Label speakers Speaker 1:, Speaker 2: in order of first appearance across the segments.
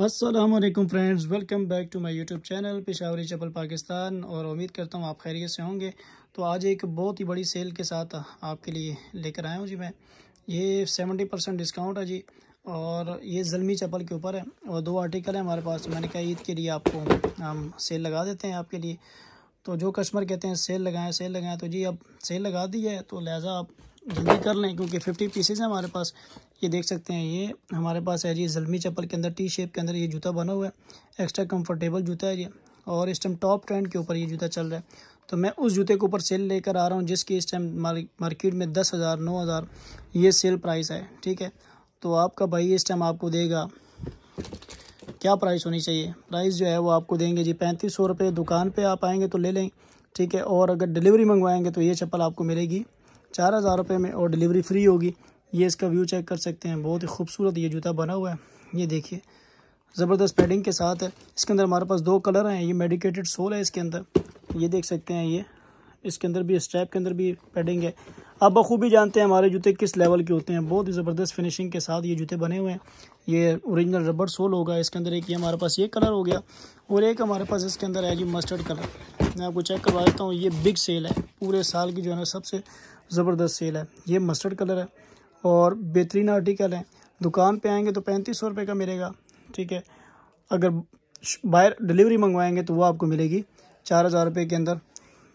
Speaker 1: Aslam friends welcome back to my YouTube channel Peshawari chappal Pakistan और उम्मीद करता हूँ आप खैरियत से होंगे तो आज एक बहुत ही बड़ी सेल के साथ आपके लिए लेकर आया हूँ जी मैं ये सेवेंटी परसेंट डिस्काउंट है जी और ये जलमी चपल के ऊपर है और दो आर्टिकल है हमारे पास मैंने कहा ईद के लिए आपको हम सेल लगा देते हैं आपके लिए तो जो कस्टमर कहते हैं सेल लगाएँ सेल लगाएँ तो जी अब सेल लगा दी है तो लिहाजा आप जल्दी कर लें क्योंकि फिफ्टी पीसेज हैं हमारे पास ये देख सकते हैं ये हमारे पास है जी जलमी चप्पल के अंदर टी शेप के अंदर ये जूता बना हुआ है एक्स्ट्रा कम्फर्टेबल जूता है ये और इस टाइम टॉप ट्रेंड के ऊपर ये जूता चल रहा है तो मैं उस जूते के ऊपर सेल लेकर आ रहा हूँ जिसकी इस टाइम मार्केट में दस हज़ार नौ हज़ार ये सेल प्राइस है ठीक है तो आपका भाई इस टाइम आपको देगा क्या प्राइस होनी चाहिए प्राइस जो है वो आपको देंगे जी पैंतीस सौ रुपये दुकान पर आप आएँगे तो ले लें ठीक है और अगर डिलीवरी मंगवाएंगे तो ये चप्पल आपको मिलेगी चार हज़ार रुपये में और डिलीवरी फ्री होगी ये इसका व्यू चेक कर सकते हैं बहुत ही खूबसूरत ये जूता बना हुआ है ये देखिए ज़बरदस्त पैडिंग के साथ है इसके अंदर हमारे पास दो कलर हैं ये मेडिकेटेड सोल है इसके अंदर ये देख सकते हैं ये इसके अंदर भी स्ट्रैप के अंदर भी पैडिंग है आप बखूबी जानते हैं हमारे जूते किस लेवल के होते हैं बहुत ही ज़बरदस्त फिनिशिंग के साथ ये जूते बने हुए हैं ये ओरिजिनल रबर सोल होगा इसके अंदर एक ये हमारे पास ये कलर हो गया और एक हमारे पास इसके अंदर है जी मस्टर्ड कलर मैं आपको चेक करवा देता हूँ ये बिग सेल है पूरे साल की जो है ना सबसे ज़बरदस्त सेल है ये मस्टर्ड कलर है और बेहतरीन आर्टिकल है दुकान पे आएंगे तो पैंतीस सौ रुपये का मिलेगा ठीक है अगर बाहर डिलीवरी मंगवाएंगे तो वो आपको मिलेगी चार हज़ार रुपये के अंदर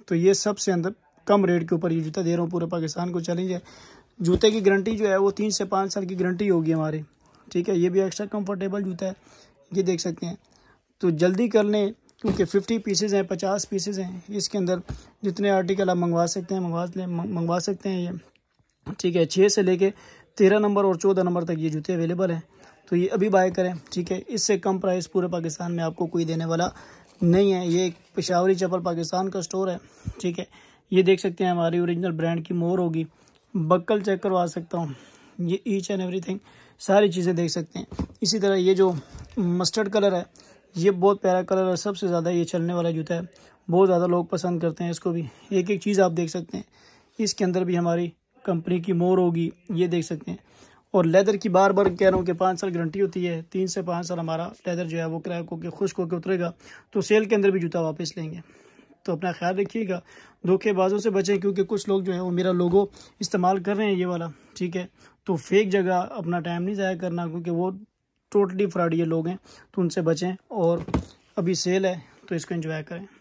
Speaker 1: तो ये सबसे अंदर कम रेट के ऊपर ये जूता दे रहा हूँ पूरे पाकिस्तान को चैलेंज है जूते की गारंटी जो है वो तीन से पाँच साल की गारंटी होगी हमारी ठीक है ये भी एक्स्ट्रा कम्फर्टेबल जूता है ये देख सकते हैं तो जल्दी कर लें क्योंकि फिफ्टी पीसेज हैं पचास पीसेज हैं इसके अंदर जितने आर्टिकल आप मंगवा सकते हैं मंगवा लें मंगवा सकते हैं ये ठीक है छः से लेके तेरह नंबर और चौदह नंबर तक ये जूते अवेलेबल हैं तो ये अभी बाय करें ठीक है इससे कम प्राइस पूरे पाकिस्तान में आपको कोई देने वाला नहीं है ये एक पेशावरी चप्पल पाकिस्तान का स्टोर है ठीक है ये देख सकते हैं हमारी ओरिजिनल ब्रांड की मोर होगी बक्कल चेक करवा सकता हूँ ये ईच एंड एवरीथिंग सारी चीज़ें देख सकते हैं इसी तरह ये जो मस्टर्ड कलर है ये बहुत प्यारा कलर है सबसे ज़्यादा ये चलने वाला जूता है बहुत ज़्यादा लोग पसंद करते हैं इसको भी एक एक चीज़ आप देख सकते हैं इसके अंदर भी हमारी कंपनी की मोर होगी ये देख सकते हैं और लेदर की बार बार कह रहा हूँ कि पाँच साल गारंटी होती है तीन से पाँच साल हमारा लेदर जो है वो क्रैक होकर खुश्क होकर उतरेगा तो सेल के अंदर भी जूता वापस लेंगे तो अपना ख्याल रखिएगा धोखेबाजों से बचें क्योंकि कुछ लोग जो है वो मेरा लोगो इस्तेमाल कर रहे हैं ये वाला ठीक है तो फेक जगह अपना टाइम नहीं ज़ाया करना क्योंकि वो टोटली फ्रॉड ये लोग हैं तो उनसे बचें और अभी सेल है तो इसको इंजॉय करें